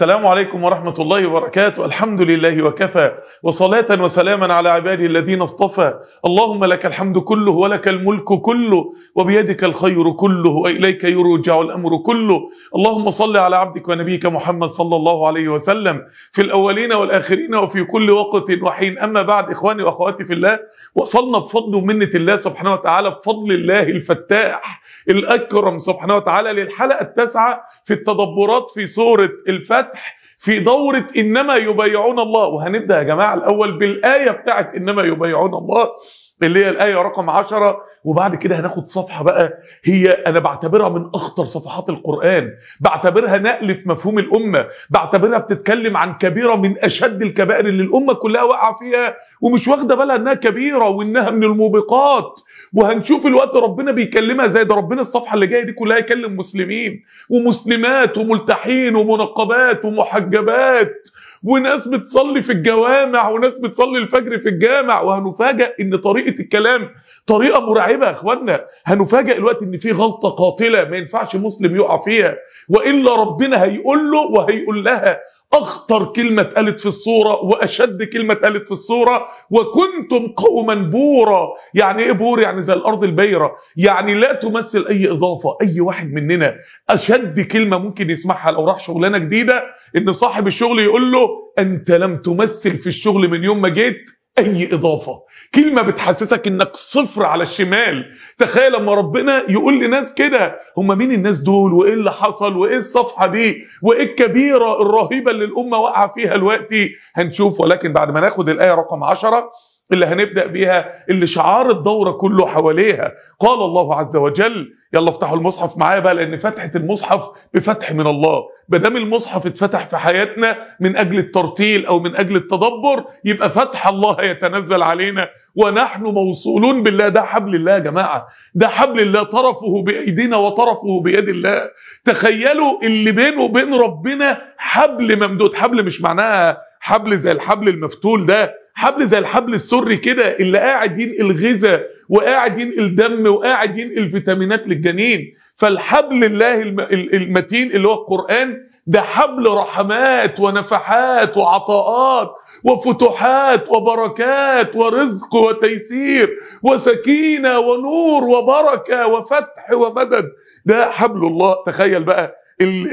السلام عليكم ورحمة الله وبركاته الحمد لله وكفى وصلاة وسلاما على عباده الذين اصطفى اللهم لك الحمد كله ولك الملك كله وبيدك الخير كله وإليك يرجع الأمر كله اللهم صل على عبدك ونبيك محمد صلى الله عليه وسلم في الأولين والآخرين وفي كل وقت وحين أما بعد إخواني وأخواتي في الله وصلنا بفضل ومنة الله سبحانه وتعالى بفضل الله الفتاح الأكرم سبحانه وتعالى للحلقة التاسعة في التدبرات في سورة الفتح الفتح في دورة إنما يبايعون الله وهنبدأ يا جماعة الأول بالآية بتاعت إنما يبايعون الله اللي هي الايه رقم عشرة وبعد كده هناخد صفحه بقى هي انا بعتبرها من اخطر صفحات القران بعتبرها نقل في مفهوم الامه بعتبرها بتتكلم عن كبيره من اشد الكبائر اللي الامه كلها واقعه فيها ومش واخده بالها انها كبيره وانها من الموبقات وهنشوف الوقت ربنا بيكلمها زي ده ربنا الصفحه اللي جايه دي كلها يكلم مسلمين ومسلمات وملتحين ومنقبات ومحجبات وناس بتصلي في الجوامع وناس بتصلي الفجر في الجامع وهنفاجئ ان طريقه الكلام طريقه مرعبه يا اخوانا هنفاجئ الوقت ان في غلطه قاتله ما ينفعش مسلم يقع فيها والا ربنا هيقول له وهيقول لها اخطر كلمه اتقالت في الصوره واشد كلمه اتقالت في الصوره وكنتم قوما بورا يعني ايه بور يعني زي الارض البيره يعني لا تمثل اي اضافه اي واحد مننا اشد كلمه ممكن يسمعها لو راح شغلانه جديده ان صاحب الشغل يقول له انت لم تمثل في الشغل من يوم ما جيت اي اضافه كلمه بتحسسك انك صفر على الشمال تخيل لما ربنا يقول لناس كده هم مين الناس دول وايه اللي حصل وايه الصفحه دي وايه الكبيره الرهيبه اللي الامه واقعه فيها دلوقتي هنشوف ولكن بعد ما ناخد الايه رقم 10 اللي هنبدأ بيها اللي شعار الدورة كله حواليها قال الله عز وجل يلا افتحوا المصحف معايا بقى لأن فتحة المصحف بفتح من الله دام المصحف اتفتح في حياتنا من أجل الترتيل أو من أجل التدبر يبقى فتح الله يتنزل علينا ونحن موصولون بالله ده حبل الله يا جماعة ده حبل الله طرفه بأيدينا وطرفه بيد الله تخيلوا اللي بينه وبين ربنا حبل ممدود حبل مش معناها حبل زي الحبل المفتول ده حبل زي الحبل السري كده اللي قاعد ينقل غذاء وقاعد ينقل دم وقاعد ينقل فيتامينات للجنين فالحبل الله المتين اللي هو القرآن ده حبل رحمات ونفحات وعطاءات وفتوحات وبركات ورزق وتيسير وسكينة ونور وبركة وفتح ومدد ده حبل الله تخيل بقى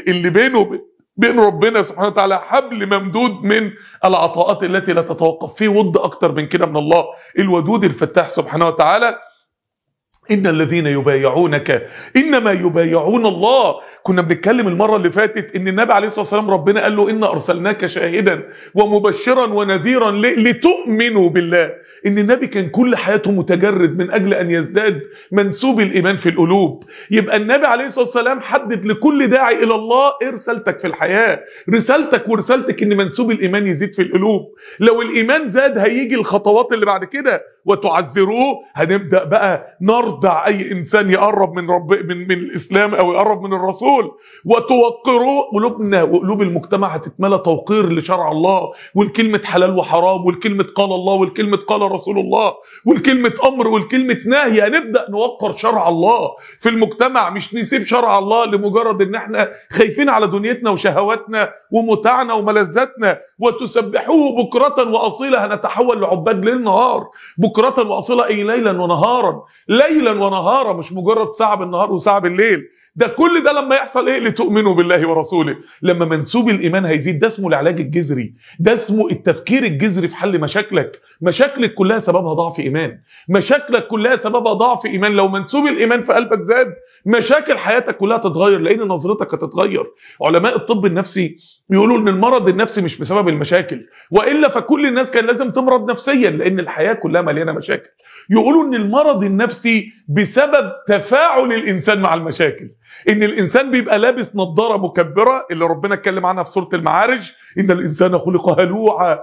اللي بينه بين ربنا سبحانه وتعالى حبل ممدود من العطاءات التي لا تتوقف فيه ود اكتر من كده من الله الودود الفتاح سبحانه وتعالى ان الذين يبايعونك انما يبايعون الله كنا بنتكلم المرة اللي فاتت ان النبي عليه الصلاة والسلام ربنا قال له إنا أرسلناك شاهدا ومبشرا ونذيرا لتؤمنوا بالله ان النبي كان كل حياته متجرد من أجل أن يزداد منسوب الإيمان في القلوب يبقى النبي عليه الصلاة والسلام حدد لكل داعي إلى الله إيه رسالتك في الحياة رسالتك ورسالتك ان منسوب الإيمان يزيد في القلوب لو الإيمان زاد هيجي الخطوات اللي بعد كده وتعذروه هنبدأ بقى نرضع أي إنسان يقرب من رب من, من الإسلام أو يقرب من الرسول دول وتوقروا قلوبنا وقلوب المجتمع هتتملى توقير لشرع الله والكلمة حلال وحرام والكلمة قال الله والكلمة قال رسول الله والكلمة أمر والكلمة نهي هنبدأ يعني نوقر شرع الله في المجتمع مش نسيب شرع الله لمجرد إن احنا خايفين على دنيتنا وشهواتنا ومتعنا وملذاتنا وتسبحوه بكرة وأصيلا هنتحول لعباد ليل نهار بكرة وأصيلا أي ليلا ونهارا ليلا ونهارا مش مجرد ساعة بالنهار وساعة بالليل ده كل ده لما يحصل ايه لتؤمنوا بالله ورسوله لما منسوب الايمان هيزيد ده اسمه العلاج الجذري ده اسمه التفكير الجذري في حل مشاكلك مشاكلك كلها سببها ضعف ايمان مشاكلك كلها سببها ضعف ايمان لو منسوب الايمان في قلبك زاد مشاكل حياتك كلها تتغير لان نظرتك هتتغير علماء الطب النفسي بيقولوا ان المرض النفسي مش بسبب المشاكل والا فكل الناس كان لازم تمرض نفسيا لان الحياه كلها مليانه مشاكل يقولوا ان المرض النفسي بسبب تفاعل الانسان مع المشاكل ان الانسان بيبقى لابس نظاره مكبره اللي ربنا اتكلم عنها في سوره المعارج ان الانسان خلق هلوعا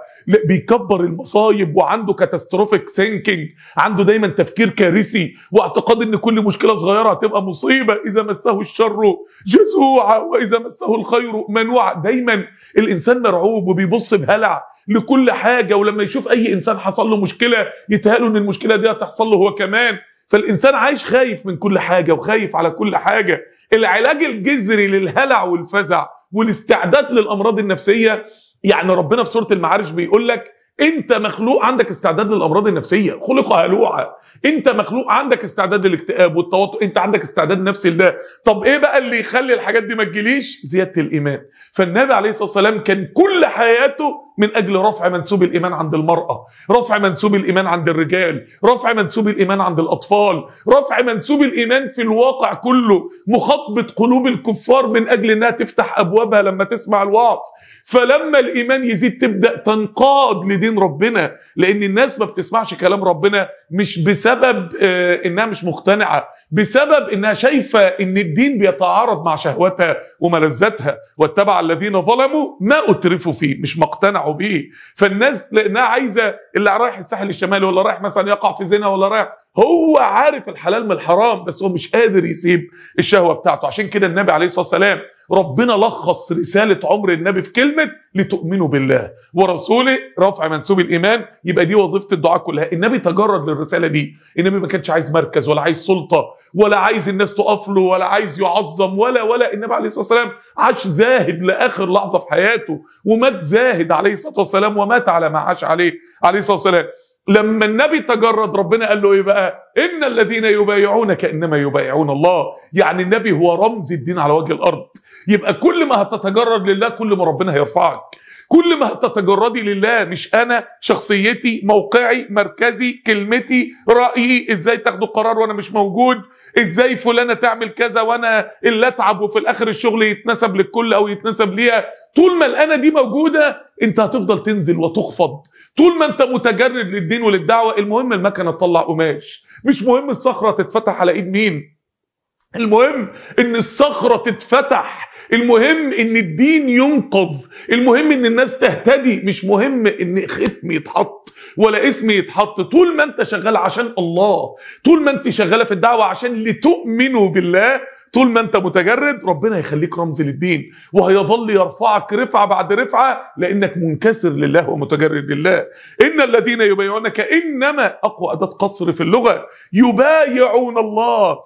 بيكبر المصايب وعنده كاتاستروفيك سينكينج عنده دايما تفكير كارثي واعتقاد ان كل مشكله صغيره هتبقى مصيبه اذا مسه الشر جزوعا واذا مسه الخير منوعا دايما الانسان مرعوب وبيبص بهلع لكل حاجه ولما يشوف اي انسان حصل له مشكله يتهاله ان المشكله دي هتحصل له هو كمان فالانسان عايش خايف من كل حاجه وخايف على كل حاجه العلاج الجذري للهلع والفزع والاستعداد للامراض النفسيه يعني ربنا في سوره المعارج بيقول لك انت مخلوق عندك استعداد للامراض النفسيه خلق هلوعه انت مخلوق عندك استعداد للاكتئاب والتوتر انت عندك استعداد نفسي لده طب ايه بقى اللي يخلي الحاجات دي ما تجيليش زياده الايمان فالنبي عليه الصلاه والسلام كان كل حياته من اجل رفع منسوب الايمان عند المراه، رفع منسوب الايمان عند الرجال، رفع منسوب الايمان عند الاطفال، رفع منسوب الايمان في الواقع كله، مخاطبه قلوب الكفار من اجل انها تفتح ابوابها لما تسمع الوعظ، فلما الايمان يزيد تبدا تنقاد لدين ربنا، لان الناس ما بتسمعش كلام ربنا مش بسبب آه، انها مش مقتنعه، بسبب انها شايفه ان الدين بيتعارض مع شهوتها وملذاتها، واتبع الذين ظلموا ما اترفوا فيه، مش مقتنع يقنعوا بيه فالناس لانها عايزه اللي رايح الساحل الشمالي ولا رايح مثلا يقع في زنا ولا رايح هو عارف الحلال من الحرام بس هو مش قادر يسيب الشهوه بتاعته عشان كده النبي عليه الصلاه والسلام ربنا لخص رساله عمر النبي في كلمه لتؤمنوا بالله ورسوله رفع منسوب الايمان يبقى دي وظيفه الدعاء كلها النبي تجرد للرساله دي النبي ما كانش عايز مركز ولا عايز سلطه ولا عايز الناس تقف له ولا عايز يعظم ولا ولا النبي عليه الصلاه والسلام عاش زاهد لاخر لحظه في حياته ومات زاهد عليه الصلاه والسلام ومات على ما عاش عليه عليه الصلاه والسلام لما النبي تجرد ربنا قال له ايه بقى ان الذين يبايعونك انما يبايعون الله يعني النبي هو رمز الدين على وجه الارض يبقى كل ما هتتجرد لله كل ما ربنا هيرفعك كل ما هتتجردي لله مش انا شخصيتي موقعي مركزي كلمتي رايي ازاي تاخدوا قرار وانا مش موجود ازاي فلانه تعمل كذا وانا اللي اتعب وفي الاخر الشغل يتنسب للكل او يتنسب ليها طول ما الانا دي موجوده انت هتفضل تنزل وتخفض طول ما انت متجرد للدين وللدعوه المهم المكنه تطلع قماش مش مهم الصخره تتفتح على ايد مين المهم ان الصخره تتفتح المهم ان الدين ينقذ المهم ان الناس تهتدي مش مهم ان ختم يتحط ولا اسم يتحط طول ما انت شغال عشان الله طول ما انت شغاله في الدعوه عشان لتؤمنوا بالله طول ما انت متجرد ربنا يخليك رمز للدين وهيظل يرفعك رفعه بعد رفعه لانك منكسر لله ومتجرد لله ان الذين يبايعونك انما اقوى اداه قصر في اللغه يبايعون الله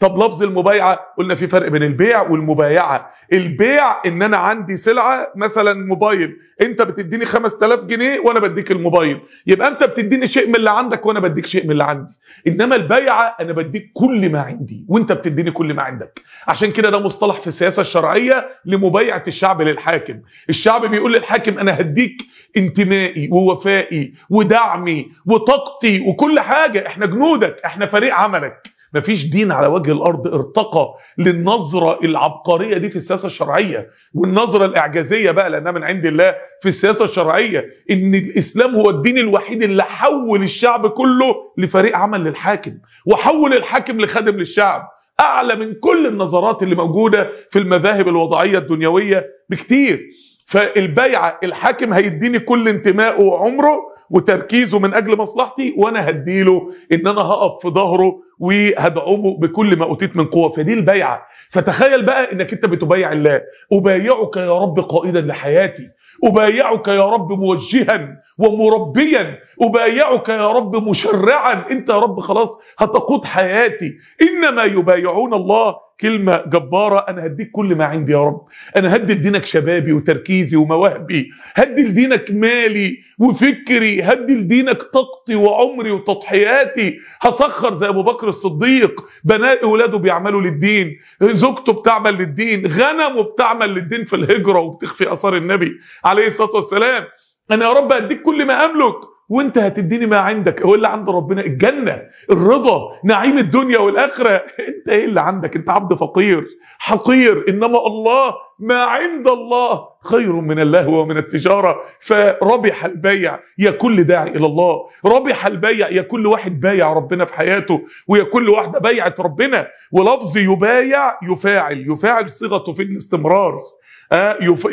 طب لفظ المبايعه قلنا في فرق بين البيع والمبايعه البيع ان انا عندي سلعه مثلا موبايل انت بتديني 5000 جنيه وانا بديك الموبايل يبقى انت بتديني شيء من اللي عندك وانا بديك شيء من اللي عندي انما البيعه انا بديك كل ما عندي وانت بتديني كل ما عندك عشان كده ده مصطلح في السياسه الشرعيه لمبايعه الشعب للحاكم الشعب بيقول للحاكم انا هديك انتمائي ووفائي ودعمي وطاقتي وكل حاجه احنا جنودك احنا فريق عملك مفيش دين على وجه الارض ارتقى للنظره العبقريه دي في السياسه الشرعيه والنظره الاعجازيه بقى لانها من عند الله في السياسه الشرعيه ان الاسلام هو الدين الوحيد اللي حول الشعب كله لفريق عمل للحاكم وحول الحاكم لخادم للشعب اعلى من كل النظرات اللي موجوده في المذاهب الوضعيه الدنيويه بكتير فالبيعه الحاكم هيديني كل انتمائه وعمره وتركيزه من اجل مصلحتي وانا هديله ان انا هقف في ظهره وهدعمه بكل ما اوتيت من قوه فدي البيعه فتخيل بقى انك انت بتبايع الله ابايعك يا رب قائدا لحياتي أبايعك يا رب موجها ومربيا أبايعك يا رب مشرعا أنت يا رب خلاص هتقود حياتي إنما يبايعون الله كلمة جبارة أنا هديك كل ما عندي يا رب أنا هدي لدينك شبابي وتركيزي ومواهبي هدي لدينك مالي وفكري هدي لدينك طاقتي وعمري وتضحياتي هسخر زي أبو بكر الصديق بناء أولاده بيعملوا للدين زوجته بتعمل للدين غنمه بتعمل للدين في الهجرة وبتخفي أثار النبي عليه الصلاة والسلام أنا يا رب هديك كل ما أملك وانت هتديني ما عندك هو اللي عند ربنا الجنة الرضا نعيم الدنيا والآخرة انت ايه اللي عندك انت عبد فقير حقير انما الله ما عند الله خير من اللهو ومن التجارة فربح البيع يا كل داعي إلى الله ربح البيع يا كل واحد بايع ربنا في حياته ويا كل واحدة بايعت ربنا ولفظ يبايع يفاعل يفاعل صيغته في الاستمرار آه،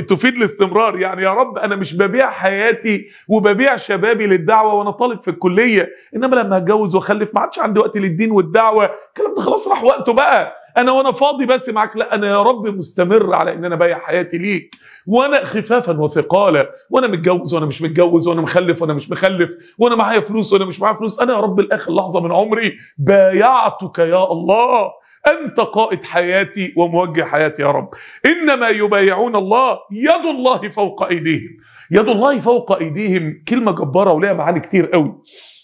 تفيد الاستمرار يعني يا رب انا مش ببيع حياتي وببيع شبابي للدعوه وانا طالب في الكليه انما لما اتجوز واخلف ما عادش عندي وقت للدين والدعوه الكلام ده خلاص راح وقته بقى انا وانا فاضي بس معاك لا انا يا رب مستمر على ان انا بايع حياتي ليك وانا خفافا وثقالا وانا متجوز وانا مش متجوز وانا مخلف وانا مش مخلف وانا معايا فلوس وانا مش معايا فلوس انا يا رب لاخر لحظه من عمري بايعتك يا الله انت قائد حياتي وموجه حياتي يا رب انما يبايعون الله يد الله فوق ايديهم يد الله فوق ايديهم كلمه جباره ولها معاني كتير قوي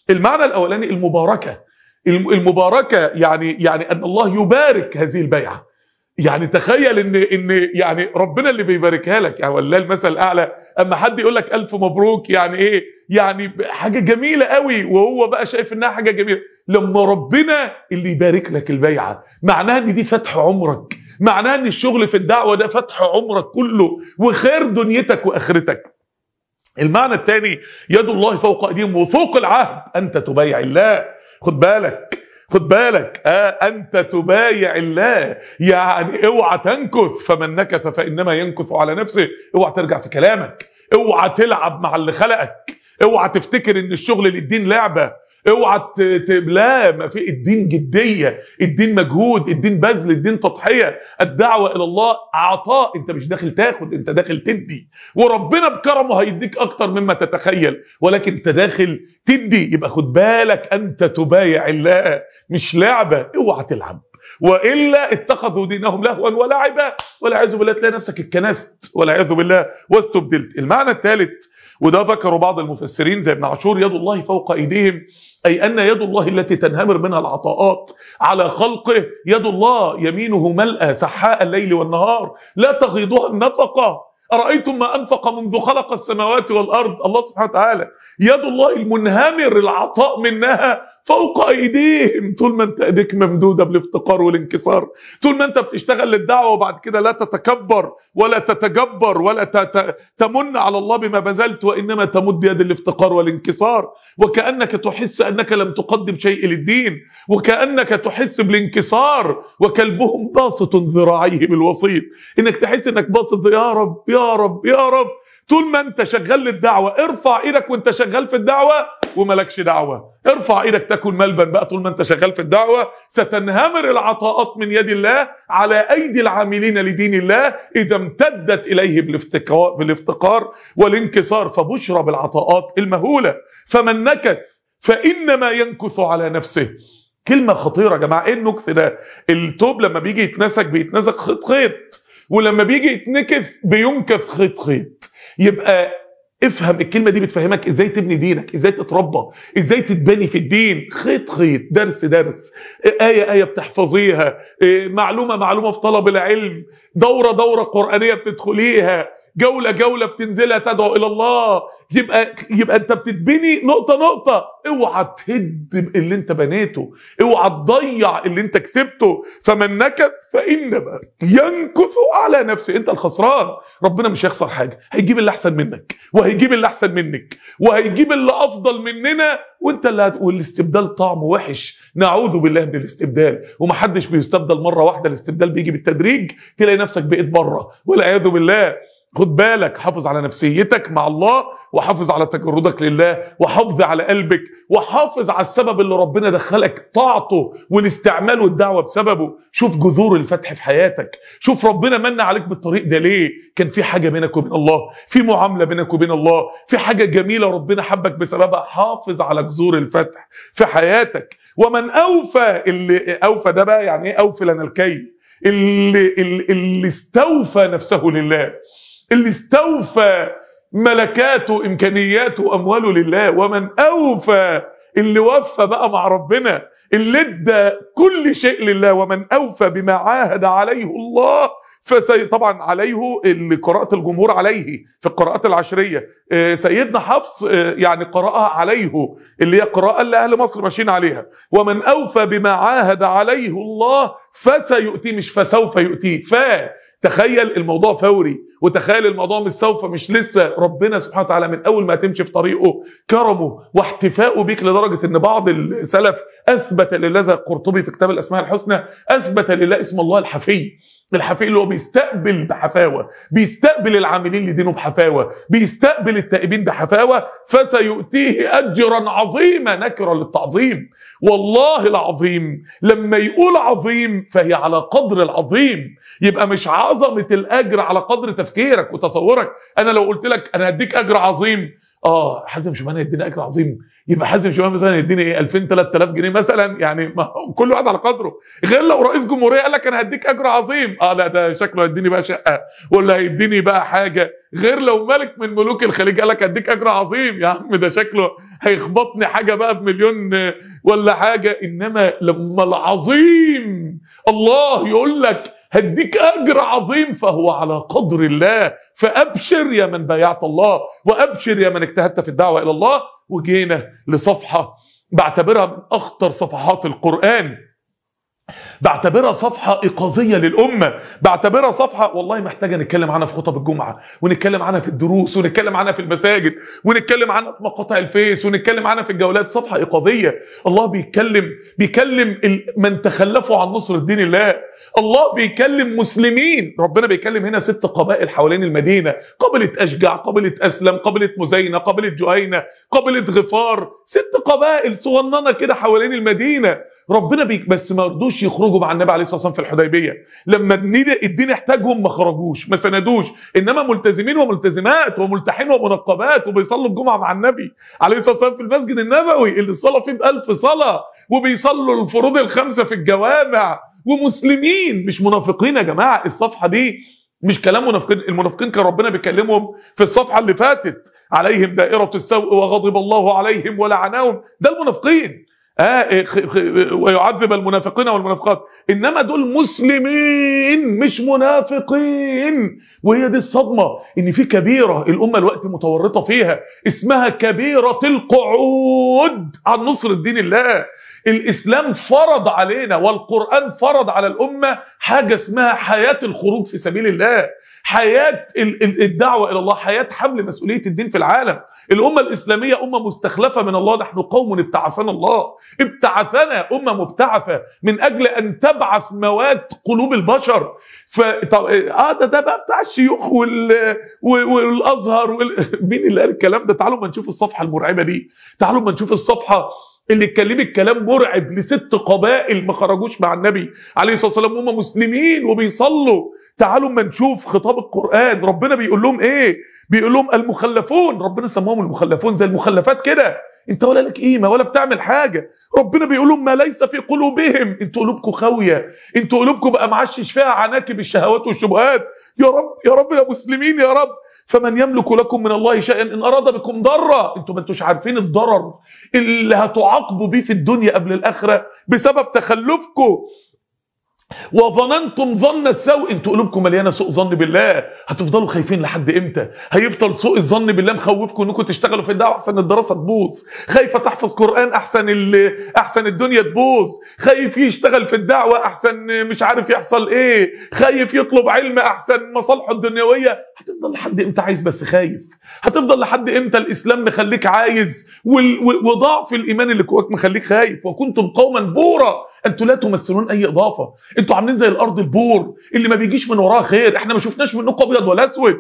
المعنى الاولاني المباركه المباركه يعني يعني ان الله يبارك هذه البيعه يعني تخيل ان ان يعني ربنا اللي بيباركها لك يعني ولا المثل الاعلى اما حد يقول لك الف مبروك يعني ايه يعني حاجه جميله قوي وهو بقى شايف انها حاجه جميله لما ربنا اللي يبارك لك البيعه معناها ان دي فتح عمرك معناها ان الشغل في الدعوه ده فتح عمرك كله وخير دنيتك واخرتك المعنى الثاني يد الله فوق ايديهم وفوق العهد انت تبايع الله خد بالك خد بالك آه أنت تبايع الله يعني اوعى تنكث فمن نكث فإنما ينكث على نفسه اوعى ترجع في كلامك اوعى تلعب مع اللي خلقك اوعى تفتكر ان الشغل للدين لعبه اوعى لا ما في الدين جديه الدين مجهود الدين بذل الدين تضحيه الدعوه الى الله عطاء انت مش داخل تاخد انت داخل تدي وربنا بكرمه هيديك اكتر مما تتخيل ولكن انت داخل تدي يبقى خد بالك انت تبايع الله مش لعبه اوعى تلعب والا اتخذوا دينهم لهوا ولعبا والعياذ بالله تلاقي نفسك اتكنست والعياذ بالله واستبدلت المعنى الثالث وده ذكره بعض المفسرين زي ابن عاشور يد الله فوق ايديهم اي ان يد الله التي تنهمر منها العطاءات على خلقه يد الله يمينه ملأى سحاء الليل والنهار لا تغيضها النفقه أرأيتم ما أنفق منذ خلق السماوات والأرض الله سبحانه وتعالى يد الله المنهمر العطاء منها فوق ايديهم طول ما انت ايديك ممدوده بالافتقار والانكسار طول ما انت بتشتغل للدعوه وبعد كده لا تتكبر ولا تتجبر ولا تمن على الله بما بذلت وانما تمد يد الافتقار والانكسار وكانك تحس انك لم تقدم شيء للدين وكانك تحس بالانكسار وكلبهم باسط ذراعيه بالوسيط انك تحس انك باسط يا رب يا رب يا رب طول ما انت شغال للدعوه ارفع ايدك وانت شغال في الدعوه وملكش دعوه ارفع ايدك تاكل ملبن بقى طول ما انت شغال في الدعوه ستنهمر العطاءات من يد الله على ايدي العاملين لدين الله اذا امتدت اليه بالافتقار بالافتقار والانكسار فبشرى بالعطاءات المهوله فمن نكث فانما ينكث على نفسه كلمة خطيرة يا جماعة ايه النكث ده؟ التوب لما بيجي يتنسك بيتنسك خيط خيط ولما بيجي يتنكث بينكث خيط خيط يبقى افهم الكلمه دي بتفهمك ازاي تبني دينك ازاي تتربى ازاي تتبني في الدين خيط خيط درس درس ايه ايه بتحفظيها آه، معلومه معلومه في طلب العلم دوره دوره قرانيه بتدخليها جوله جوله بتنزلها تدعو الى الله يبقى يبقى انت بتتبني نقطه نقطه اوعى تهد اللي انت بنيته اوعى تضيع اللي انت كسبته فمن نكث فانما ينكث على نفسه انت الخسران ربنا مش هيخسر حاجه هيجيب اللي احسن منك وهيجيب اللي احسن منك وهيجيب اللي افضل مننا وانت اللي والاستبدال طعمه وحش نعوذ بالله من الاستبدال ومحدش بيستبدل مره واحده الاستبدال بيجي بالتدريج تلاقي نفسك بقيت بره والعياذ بالله خد بالك حافظ على نفسيتك مع الله وحافظ على تجردك لله وحافظ على قلبك وحافظ على السبب اللي ربنا دخلك طاعته والاستعمال والدعوه بسببه شوف جذور الفتح في حياتك شوف ربنا من عليك بالطريق ده ليه كان في حاجه بينك وبين الله في معامله بينك وبين الله في حاجه جميله ربنا حبك بسببها حافظ على جذور الفتح في حياتك ومن اوفى اللي اوفى ده بقى يعني ايه اوفى لنا الكي اللي, اللي استوفى نفسه لله اللي استوفى ملكاته إمكانياته أمواله لله ومن أوفى اللي وفى بقى مع ربنا اللي ادى كل شيء لله ومن أوفى بما عاهد عليه الله فسي طبعا عليه اللي قراءة الجمهور عليه في القراءات العشرية آه، سيدنا حفص آه، يعني قراها عليه اللي هي قراءة اللي أهل مصر ماشيين عليها ومن أوفى بما عاهد عليه الله فسيؤتيه مش فسوف يؤتيه ف تخيل الموضوع فوري وتخيل الموضوع مش سوف مش لسه ربنا سبحانه وتعالى من اول ما هتمشي في طريقه كرمه واحتفاؤه بيك لدرجه ان بعض السلف اثبت لله قرطبي القرطبي في كتاب الاسماء الحسنى اثبت لله اسم الله الحفي الحفيق اللي هو بيستقبل بحفاوه بيستقبل العاملين لدينه بحفاوه بيستقبل التائبين بحفاوه فسيؤتيه اجرا عظيما نكرا للتعظيم والله العظيم لما يقول عظيم فهي على قدر العظيم يبقى مش عظمه الاجر على قدر تفكيرك وتصورك انا لو قلت لك انا هديك اجر عظيم اه حازم شوبان يديني اجر عظيم يبقى حازم شوبان مثلا يديني ايه 2000 3000 جنيه مثلا يعني ما كل واحد على قدره غير لو رئيس جمهوريه قال لك انا هديك اجر عظيم اه لا ده شكله هيديني بقى شقه ولا هيديني بقى حاجه غير لو ملك من ملوك الخليج قال لك هديك اجر عظيم يا عم ده شكله هيخبطني حاجه بقى بمليون ولا حاجه انما لما العظيم الله يقول لك هديك اجر عظيم فهو على قدر الله فابشر يا من بايعت الله وابشر يا من اجتهدت في الدعوه الى الله وجينا لصفحه بعتبرها من اخطر صفحات القران بعتبرها صفحة إيقاظية للأمة بعتبرها صفحة والله محتاجة نتكلم عنها في خطب الجمعة ونتكلم عنها في الدروس ونتكلم عنها في المساجد ونتكلم عنها في مقاطع الفيس ونتكلم عنها في الجولات صفحة إيقاظية الله بيتكلم بيكلم من تخلفوا عن نصرة دين الله الله بيكلم مسلمين ربنا بيكلم هنا ست قبائل حوالين المدينة قبيلة أشجع قبيلة أسلم قبيلة مزينة قبيلة جهينة قبيلة غفار ست قبائل صغننة كده حوالين المدينة ربنا بيك بس ما رضوش يخرجوا مع النبي عليه الصلاه والسلام في الحديبيه لما الدين احتاجهم ما خرجوش ما سندوش انما ملتزمين وملتزمات وملتحين ومنقبات وبيصلوا الجمعه مع النبي عليه الصلاه والسلام في المسجد النبوي اللي الصلاه فيه بألف صلاه وبيصلوا الفروض الخمسه في الجوامع ومسلمين مش منافقين يا جماعه الصفحه دي مش كلام منافقين المنافقين كان ربنا بيكلمهم في الصفحه اللي فاتت عليهم دائره السوء وغضب الله عليهم ولعناهم ده المنافقين آه, آه، ويعذب المنافقين والمنافقات انما دول مسلمين مش منافقين وهي دي الصدمه ان في كبيره الامه الوقت متورطه فيها اسمها كبيره القعود عن نصره دين الله الاسلام فرض علينا والقران فرض على الامه حاجه اسمها حياه الخروج في سبيل الله حياه الدعوه الى الله حياه حمل مسؤوليه الدين في العالم الامه الاسلاميه امه مستخلفه من الله نحن قوم ابتعثنا الله ابتعثنا امه مبتعثه من اجل ان تبعث مواد قلوب البشر ف اه ده ده بقى بتاع الشيوخ وال... والازهر وال... مين اللي قال الكلام ده تعالوا ما نشوف الصفحه المرعبه دي تعالوا ما نشوف الصفحه اللي اتكلمت كلام مرعب لست قبائل ما خرجوش مع النبي عليه الصلاه والسلام وهم مسلمين وبيصلوا تعالوا اما نشوف خطاب القران ربنا بيقول لهم ايه بيقول لهم المخلفون ربنا سماهم المخلفون زي المخلفات كده انت ولا لك قيمه ولا بتعمل حاجه ربنا بيقول لهم ما ليس في قلوبهم انتوا قلوبكم خاويه انتوا قلوبكم بقى معشش فيها عناكب الشهوات والشبهات يا رب يا رب يا مسلمين يا رب فمن يملك لكم من الله شيئا ان اراد بكم ضرا انتوا ما انتوش عارفين الضرر اللي هتعاقبوا بيه في الدنيا قبل الاخره بسبب تخلفكم وظننتم ظن السوء انتوا قلوبكم مليانه سوء ظن بالله هتفضلوا خايفين لحد امتى هيفضل سوء الظن بالله مخوفكم انكم تشتغلوا في الدعوه احسن الدراسه تبوظ خايفه تحفظ قران احسن احسن الدنيا تبوظ خايف يشتغل في الدعوه احسن مش عارف يحصل ايه خايف يطلب علم احسن مصالحه الدنيويه هتفضل لحد امتى عايز بس خايف هتفضل لحد امتى الاسلام مخليك عايز وضعف الايمان اللي جواك مخليك خايف وكنتم قوما بورا انتوا لا تمثلون اي اضافه انتوا عاملين زي الارض البور اللي ما بيجيش من وراها خير احنا ما شفناش منكم ابيض ولا اسود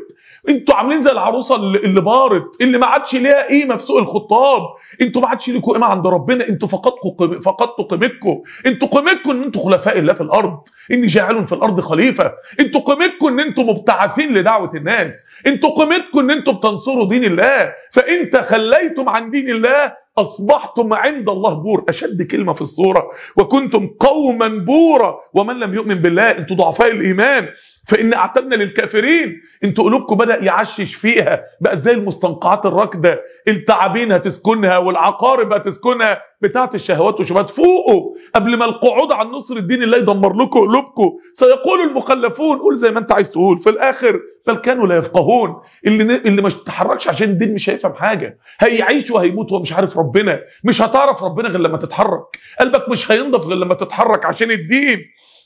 انتوا عاملين زي العروسه اللي بارت اللي ما عادش ليها قيمه في سوق الخطاب انتوا ما عادش ليكم قيمه عند ربنا انتوا فقدتوا فقدتوا قيمتكم انتوا قيمتكم ان انتوا خلفاء الله في الارض اني جاعل في الارض خليفه انتوا قيمتكم ان انتوا مبتعثين لدعوه الناس انتوا قيمتكم ان انتوا بتنصروا دين الله فانت خليتم عن دين الله أصبحتم عند الله بور أشد كلمة في الصورة وكنتم قوما بورا ومن لم يؤمن بالله أنتم ضعفاء الإيمان فإن أعتدنا للكافرين انتوا قلوبكم بدأ يعشش فيها بقى زي المستنقعات الراكدة التعابين هتسكنها والعقارب هتسكنها بتاعة الشهوات وشبهات فوقوا قبل ما القعود عن نصر الدين الله يدمر لكم قلوبكم سيقول المخلفون قول زي ما انت عايز تقول في الآخر بل كانوا لا يفقهون اللي اللي ما تتحركش عشان الدين مش هيفهم حاجة هيعيش وهيموت وهو مش عارف ربنا مش هتعرف ربنا غير لما تتحرك قلبك مش هينضف غير لما تتحرك عشان الدين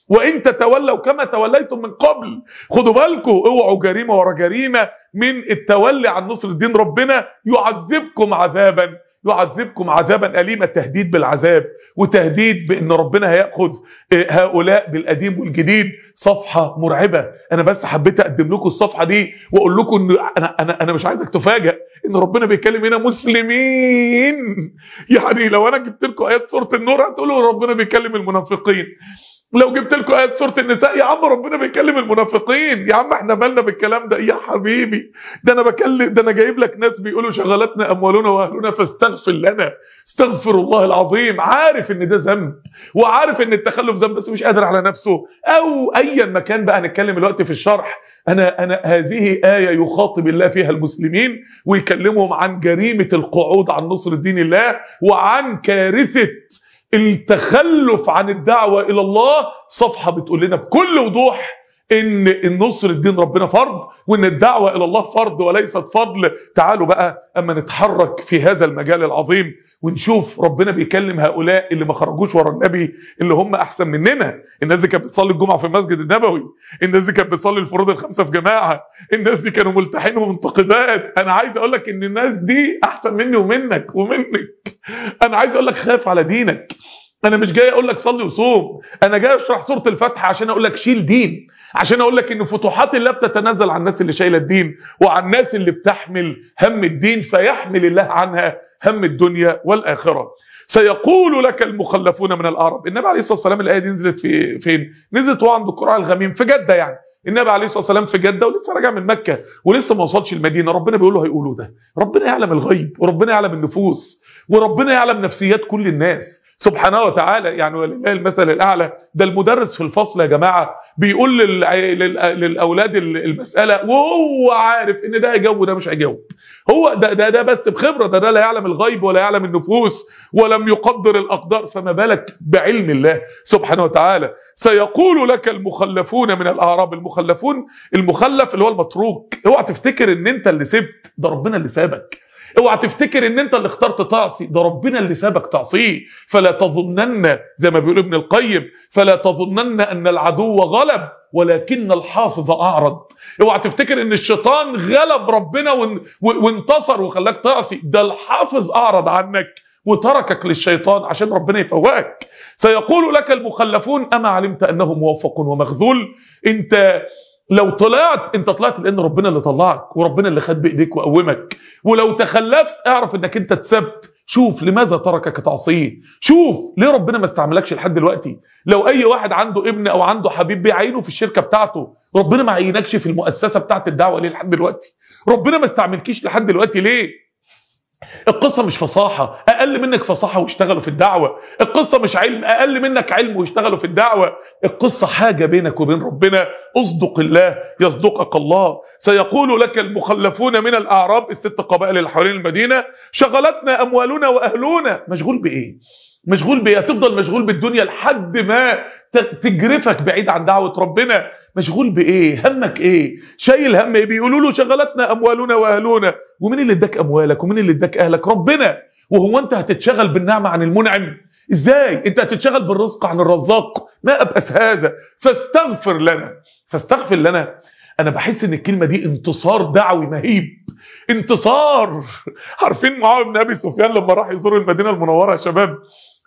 وان تتولوا كما توليتم من قبل خدوا بالكم اوعوا جريمه ورا جريمه من التولي عن نصر الدين ربنا يعذبكم عذابا يعذبكم عذابا أليما تهديد بالعذاب وتهديد بأن ربنا هيأخذ آه، هؤلاء بالقديم والجديد صفحة مرعبة أنا بس حبيت أقدم لكم الصفحة دي وأقول لكم أن أنا, أنا, أنا مش عايزك تفاجئ أن ربنا بيكلم هنا مسلمين يعني لو أنا جبت لكم آيات سورة النور هتقولوا ربنا بيكلم المنافقين لو جبت لكم ايات سورة النساء يا عم ربنا بيكلم المنافقين يا عم احنا مالنا بالكلام ده يا حبيبي ده انا بكلم ده انا جايب لك ناس بيقولوا شغلتنا اموالنا واهلنا فاستغفر لنا استغفر الله العظيم عارف ان ده ذنب وعارف ان التخلف ذنب بس مش قادر على نفسه او ايا مكان بقى هنتكلم الوقت في الشرح انا انا هذه آية يخاطب الله فيها المسلمين ويكلمهم عن جريمة القعود عن نصر دين الله وعن كارثة التخلف عن الدعوة إلى الله صفحة بتقول لنا بكل وضوح ان النصر الدين ربنا فرض وان الدعوه الى الله فرض وليست فضل تعالوا بقى اما نتحرك في هذا المجال العظيم ونشوف ربنا بيكلم هؤلاء اللي ما خرجوش ورا النبي اللي هم احسن مننا الناس دي كانت بتصلي الجمعه في المسجد النبوي الناس دي كانت بتصلي الفروض الخمسه في جماعه الناس دي كانوا ملتحين ومنتقدات انا عايز اقول لك ان الناس دي احسن مني ومنك ومنك انا عايز اقول لك خاف على دينك انا مش جاي اقول لك صلي وصوم انا جاي اشرح سوره الفتح عشان اقول لك شيل دين عشان اقول لك ان فتوحات الله بتتنزل عن الناس اللي شايله الدين وعن الناس اللي بتحمل هم الدين فيحمل الله عنها هم الدنيا والاخره سيقول لك المخلفون من الاعراب النبي عليه الصلاه والسلام الايه دي نزلت في فين نزلت وهو عند القرعه الغميم في جده يعني النبي عليه الصلاه والسلام في جده ولسه راجع من مكه ولسه ما وصلش المدينه ربنا بيقول له هيقولوا ده ربنا يعلم الغيب وربنا يعلم النفوس وربنا يعلم نفسيات كل الناس سبحانه وتعالى يعني ولله المثل الاعلى ده المدرس في الفصل يا جماعه بيقول للاولاد المساله وهو عارف ان ده هيجاوب وده مش هيجاوب هو ده ده ده بس بخبره ده ده لا يعلم الغيب ولا يعلم النفوس ولم يقدر الاقدار فما بالك بعلم الله سبحانه وتعالى سيقول لك المخلفون من الاعراب المخلفون المخلف اللي هو المتروك اوعى تفتكر ان انت اللي سبت ده ربنا اللي سابك اوعى تفتكر ان انت اللي اخترت تعصي ده ربنا اللي سابك تعصيه فلا تظنن زي ما بيقول ابن القيم فلا تظنن ان العدو غلب ولكن الحافظ اعرض اوعى تفتكر ان الشيطان غلب ربنا وانتصر وخلاك تعصي ده الحافظ اعرض عنك وتركك للشيطان عشان ربنا يفوقك سيقول لك المخلفون اما علمت انه موفق ومخذول انت لو طلعت انت طلعت لان ربنا اللي طلعك وربنا اللي خد بايديك وقومك ولو تخلفت اعرف انك انت اتسبت شوف لماذا تركك تعصيه شوف ليه ربنا ما استعملكش لحد دلوقتي لو اي واحد عنده ابن او عنده حبيب بيعينه في الشركه بتاعته ربنا ما عينكش في المؤسسه بتاعت الدعوه ليه لحد دلوقتي ربنا ما استعملكيش لحد دلوقتي ليه القصه مش فصاحه اقل منك فصاحه واشتغلوا في الدعوه القصه مش علم اقل منك علم واشتغلوا في الدعوه القصه حاجه بينك وبين ربنا اصدق الله يصدقك الله سيقول لك المخلفون من الاعراب الست قبائل اللي حوالين المدينه شغلتنا اموالنا واهلنا مشغول بايه مشغول بايه هتفضل مشغول بالدنيا لحد ما تجرفك بعيد عن دعوه ربنا مشغول بايه همك ايه شايل هم ايه بيقولوا له شغلتنا اموالنا واهلنا ومين اللي اداك اموالك ومين اللي اداك اهلك ربنا وهو انت هتتشغل بالنعمه عن المنعم ازاي انت هتتشغل بالرزق عن الرزاق ما ابأس هذا فاستغفر لنا فاستغفر لنا انا بحس ان الكلمه دي انتصار دعوي مهيب انتصار عارفين معاويه بن ابي سفيان لما راح يزور المدينه المنوره يا شباب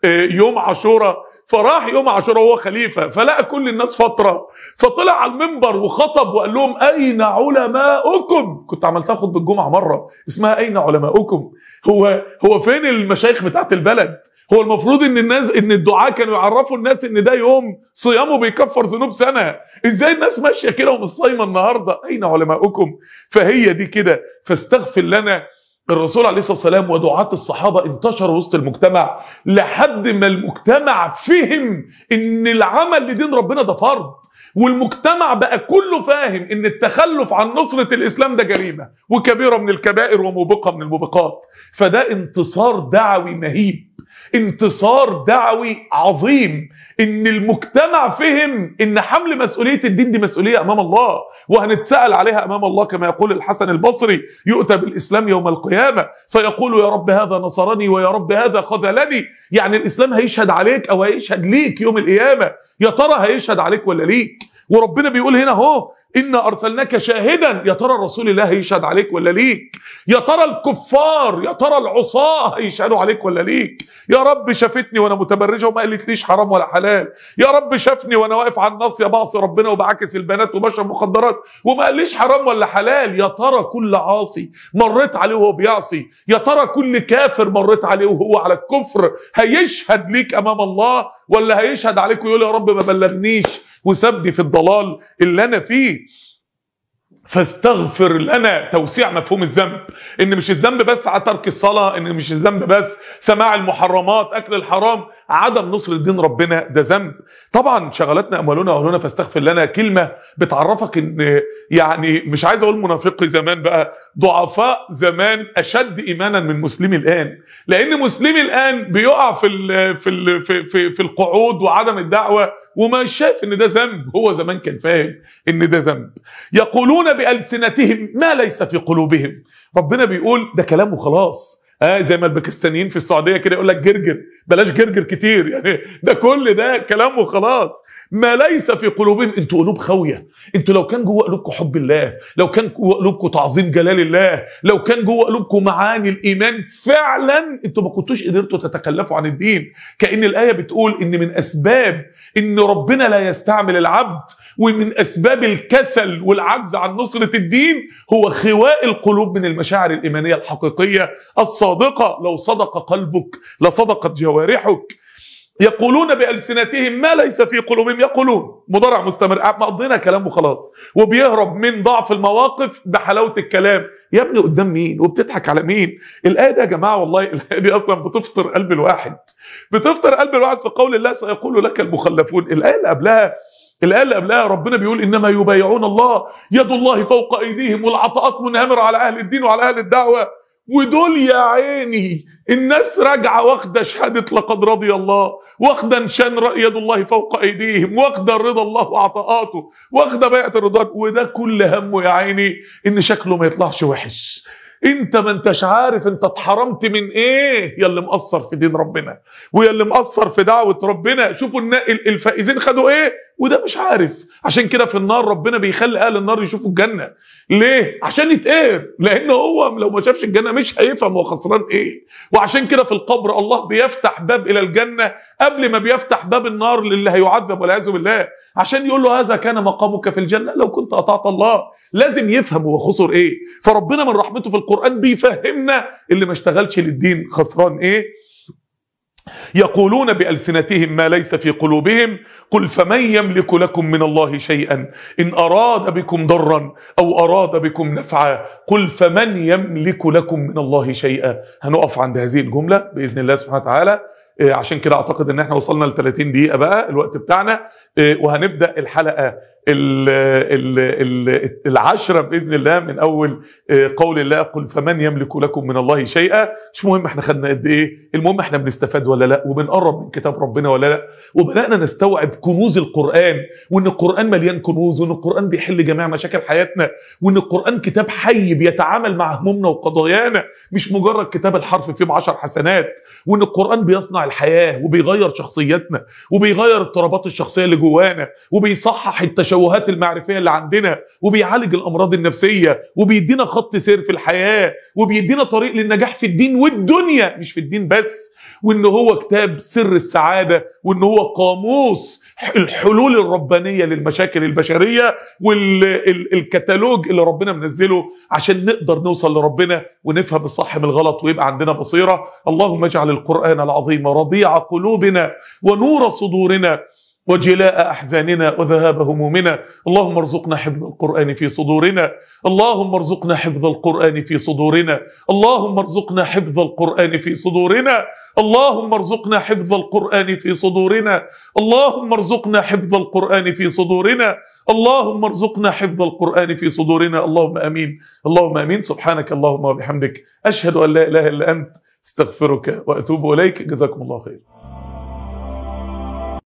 آه، يوم عاشوراء فراح يوم عاشوراء وهو خليفه فلقى كل الناس فتره فطلع على المنبر وخطب وقال لهم اين علماؤكم كنت عملتها خطبه الجمعه مره اسمها اين علماؤكم هو هو فين المشايخ بتاعت البلد هو المفروض ان الناس ان الدعاة كانوا يعرفوا الناس ان ده يوم صيامه بيكفر ذنوب سنه ازاي الناس ماشيه كده ومش صايمه النهارده اين علماؤكم فهي دي كده فاستغفر لنا الرسول عليه الصلاه والسلام ودعاه الصحابه انتشروا وسط المجتمع لحد ما المجتمع فهم ان العمل لدين ربنا ده فرض والمجتمع بقى كله فاهم ان التخلف عن نصرة الاسلام ده جريمة وكبيرة من الكبائر وموبقة من الموبقات فده انتصار دعوي مهيب انتصار دعوي عظيم ان المجتمع فهم ان حمل مسؤوليه الدين دي مسؤوليه امام الله وهنتسال عليها امام الله كما يقول الحسن البصري يؤتى بالاسلام يوم القيامه فيقول يا رب هذا نصرني ويا رب هذا خذلني يعني الاسلام هيشهد عليك او هيشهد ليك يوم القيامه يا ترى هيشهد عليك ولا ليك وربنا بيقول هنا اهو إنا أرسلناك شاهدا يا ترى الرسول الله هيشهد عليك ولا ليك يا ترى الكفار يا ترى العصاة هيشهدوا عليك ولا ليك يا رب شافتني وأنا متبرجة وما قالتليش حرام ولا حلال يا رب شافني وأنا واقف على الناصية بعصي ربنا وبعاكس البنات وبشرب مخدرات وما قاليش حرام ولا حلال يا ترى كل عاصي مريت عليه وهو بيعصي يا ترى كل كافر مريت عليه وهو على الكفر هيشهد ليك أمام الله ولا هيشهد عليك ويقول يا رب ما بلغنيش وسبني في الضلال اللي انا فيه فاستغفر لنا توسيع مفهوم الذنب ان مش الذنب بس على ترك الصلاه ان مش الذنب بس سماع المحرمات اكل الحرام عدم نصر دين ربنا ده ذنب طبعا شغلتنا اموالنا واهلنا فاستغفر لنا كلمه بتعرفك ان يعني مش عايز اقول منافقي زمان بقى ضعفاء زمان اشد ايمانا من مسلمي الان لان مسلمي الان بيقع في الـ في الـ في, في, في القعود وعدم الدعوه وما شاف ان ده ذنب هو زمان كان فاهم ان ده ذنب يقولون بالسنتهم ما ليس في قلوبهم ربنا بيقول ده كلامه خلاص اه زي ما الباكستانيين في السعوديه كده يقول لك جرجر بلاش جرجر كتير يعني ده كل ده كلام وخلاص ما ليس في قلوبهم انتوا قلوب خاويه انتوا لو كان جوه قلوبكم حب الله لو كان جوه قلوبكم تعظيم جلال الله لو كان جوه قلوبكم معاني الايمان فعلا انتوا ما كنتوش قدرتوا تتكلفوا عن الدين كان الايه بتقول ان من اسباب ان ربنا لا يستعمل العبد ومن اسباب الكسل والعجز عن نصره الدين هو خواء القلوب من المشاعر الايمانيه الحقيقيه الصادقه لو صدق قلبك لصدقت جوارحك يقولون بألسنتهم ما ليس في قلوبهم يقولون مضارع مستمر أه، مقضينا كلام وخلاص وبيهرب من ضعف المواقف بحلاوة الكلام يا ابني قدام مين وبتضحك على مين الآية دي يا جماعة والله الآية دي أصلا بتفطر قلب الواحد بتفطر قلب الواحد في قول الله سيقول لك المخلفون الآية اللي قبلها الآية اللي قبلها ربنا بيقول إنما يبايعون الله يد الله فوق أيديهم والعطاءات منهمرة على أهل الدين وعلى أهل الدعوة ودول يا عيني الناس راجعة واخدة شهادة لقد رضي الله واخدة انشان يد الله فوق أيديهم واخدة رضا الله وعطاءاته واخدة بيعة الرضا وده كل همه يا عيني إن شكله ما يطلعش وحش انت ما انتش عارف انت اتحرمت من ايه يا اللي مقصر في دين ربنا ويا اللي مقصر في دعوه ربنا شوفوا الفائزين خدوا ايه وده مش عارف عشان كده في النار ربنا بيخلي اهل النار يشوفوا الجنه ليه عشان يتقهر لان هو لو ما شافش الجنه مش هيفهم هو خسران ايه وعشان كده في القبر الله بيفتح باب الى الجنه قبل ما بيفتح باب النار للي هيعذب والعياذ بالله عشان يقول له هذا كان مقامك في الجنه لو كنت اطعت الله لازم يفهم هو خسر ايه فربنا من رحمته في القرآن بيفهمنا اللي ما اشتغلش للدين خسران ايه يقولون بألسنتهم ما ليس في قلوبهم قل فمن يملك لكم من الله شيئا إن أراد بكم ضرا أو أراد بكم نفعا قل فمن يملك لكم من الله شيئا هنقف عند هذه الجملة بإذن الله سبحانه وتعالى إيه، عشان كده اعتقد ان احنا وصلنا ل 30 دقيقه بقى الوقت بتاعنا إيه، وهنبدا الحلقه العشرة بإذن الله من أول آه، قول الله قل فمن يملك لكم من الله شيئا مش مهم احنا خدنا قد إيه المهم احنا بنستفاد ولا لا وبنقرب من كتاب ربنا ولا لا وبدأنا نستوعب كنوز القرآن وإن القرآن مليان كنوز وإن القرآن بيحل جميع مشاكل حياتنا وإن القرآن كتاب حي بيتعامل مع همومنا وقضايانا مش مجرد كتاب الحرف فيه بعشر حسنات وإن القرآن بيصنع الحياة وبيغير شخصيتنا وبيغير اضطرابات الشخصية اللي جوانا وبيصحح التشوي التشوهات المعرفيه اللي عندنا وبيعالج الامراض النفسيه وبيدينا خط سير في الحياه وبيدينا طريق للنجاح في الدين والدنيا مش في الدين بس وان هو كتاب سر السعاده وان هو قاموس الحلول الربانيه للمشاكل البشريه والكتالوج اللي ربنا منزله عشان نقدر نوصل لربنا ونفهم الصح من الغلط ويبقى عندنا بصيره اللهم اجعل القران العظيم ربيع قلوبنا ونور صدورنا وجلاء أحزاننا وذهاب همومنا اللهم ارزقنا حفظ القرآن في صدورنا اللهم ارزقنا حفظ القرآن في صدورنا اللهم ارزقنا حفظ القرآن في صدورنا اللهم ارزقنا حفظ القرآن في صدورنا اللهم ارزقنا حفظ القرآن في صدورنا اللهم ارزقنا حفظ القرآن في صدورنا اللهم أمين اللهم أمين سبحانك اللهم وبحمدك أشهد أن لا إله إلا أنت استغفرك وأتوب إليك جزاكم الله خير